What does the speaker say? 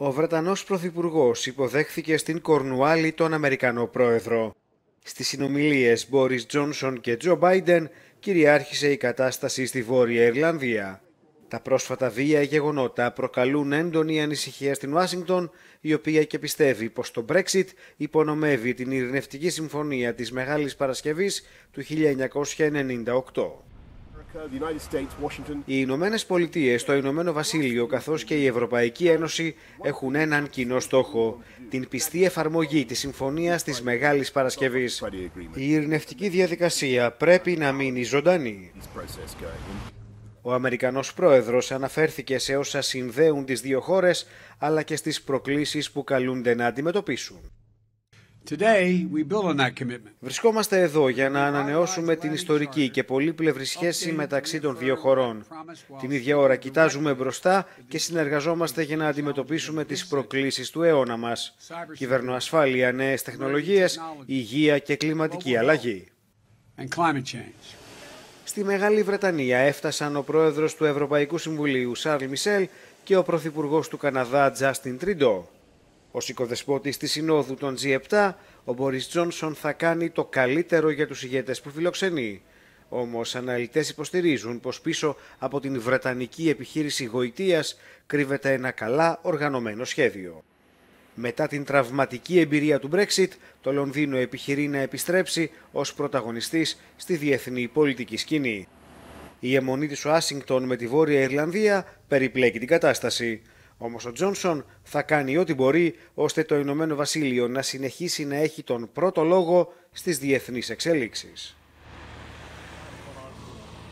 ο Βρετανός Πρωθυπουργός υποδέχθηκε στην Κορνουάλη τον Αμερικανό Πρόεδρο. Στις συνομιλίες Μπόρις Τζόνσον και Τζο Μπάιντεν κυριάρχησε η κατάσταση στη Βόρεια Ιρλανδία. Τα πρόσφατα βία γεγονότα προκαλούν έντονη ανησυχία στην Ουάσιγκτον, η οποία και πιστεύει πως το Brexit υπονομεύει την ειρηνευτική συμφωνία της Μεγάλης Παρασκευής του 1998. Οι Ηνωμένες Πολιτείες, το Ηνωμένο Βασίλειο καθώς και η Ευρωπαϊκή Ένωση έχουν έναν κοινό στόχο: την πιστή εφαρμογή της Συμφωνίας της Μεγάλης Παρασκευής. Η ειρηνευτική διαδικασία πρέπει να μείνει ζωντανή. Ο Αμερικανός πρόεδρος αναφέρθηκε σε όσα συνδέουν τις δύο χώρες, αλλά και στις προκλήσεις που καλούνται να αντιμετωπίσουν. Βρισκόμαστε εδώ για να ανανεώσουμε την ιστορική και πολύπλευρη σχέση μεταξύ των δύο χωρών. Την ίδια ώρα κοιτάζουμε μπροστά και συνεργαζόμαστε για να αντιμετωπίσουμε τις προκλήσεις του αιώνα μας. Κυβερνοασφάλεια, νέες τεχνολογίες, υγεία και κλιματική αλλαγή. Στη Μεγάλη Βρετανία έφτασαν ο πρόεδρος του Ευρωπαϊκού Συμβουλίου Σάρλ Μισελ και ο πρωθυπουργός του Καναδά Τζάστιν Τριντό. Ο οικοδεσπότης της Συνόδου των G7, ο Μπόρις Τζόνσον θα κάνει το καλύτερο για τους ηγέτες που φιλοξενεί. Όμως αναλυτές υποστηρίζουν πως πίσω από την Βρετανική επιχείρηση γοητείας κρύβεται ένα καλά οργανωμένο σχέδιο. Μετά την τραυματική εμπειρία του Brexit, το Λονδίνο επιχειρεί να επιστρέψει ως πρωταγωνιστής στη διεθνή πολιτική σκηνή. Η αιμονή της Ουάσιγκτον με τη Βόρεια Ιρλανδία περιπλέκει την κατάσταση. Όμως ο Τζόνσον θα κάνει ό,τι μπορεί ώστε το Ηνωμένο Βασίλειο να συνεχίσει να έχει τον πρώτο λόγο στις διεθνείς εξέλιξεις.